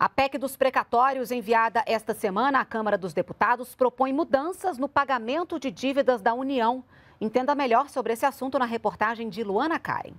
A PEC dos precatórios, enviada esta semana à Câmara dos Deputados, propõe mudanças no pagamento de dívidas da União. Entenda melhor sobre esse assunto na reportagem de Luana Karen.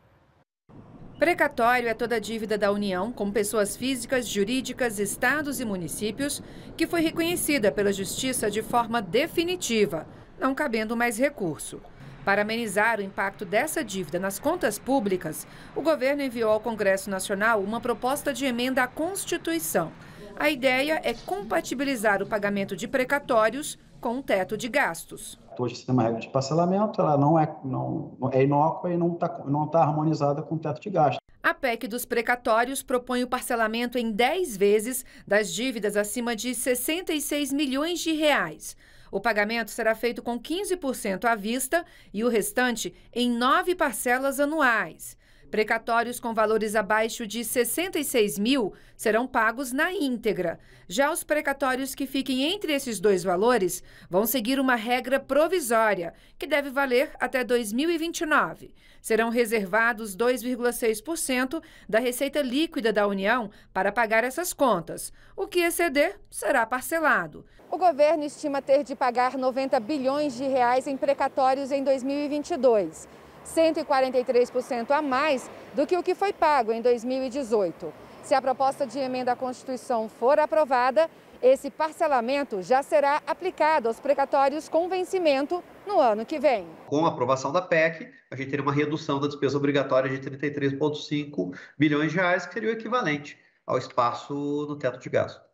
Precatório é toda a dívida da União com pessoas físicas, jurídicas, estados e municípios que foi reconhecida pela Justiça de forma definitiva, não cabendo mais recurso. Para amenizar o impacto dessa dívida nas contas públicas, o governo enviou ao Congresso Nacional uma proposta de emenda à Constituição. A ideia é compatibilizar o pagamento de precatórios com um teto de gastos. Hoje se tem uma regra de parcelamento, ela não é, não, é inócua e não está não tá harmonizada com o teto de gastos. A PEC dos precatórios propõe o parcelamento em 10 vezes das dívidas acima de 66 milhões de reais. O pagamento será feito com 15% à vista e o restante em nove parcelas anuais. Precatórios com valores abaixo de 66 mil serão pagos na íntegra. Já os precatórios que fiquem entre esses dois valores vão seguir uma regra provisória, que deve valer até 2029. Serão reservados 2,6% da receita líquida da União para pagar essas contas. O que exceder será parcelado. O governo estima ter de pagar 90 bilhões de reais em precatórios em 2022. 143% a mais do que o que foi pago em 2018. Se a proposta de emenda à Constituição for aprovada, esse parcelamento já será aplicado aos precatórios com vencimento no ano que vem. Com a aprovação da PEC, a gente teria uma redução da despesa obrigatória de 33,5 bilhões de reais, que seria o equivalente ao espaço no teto de gasto.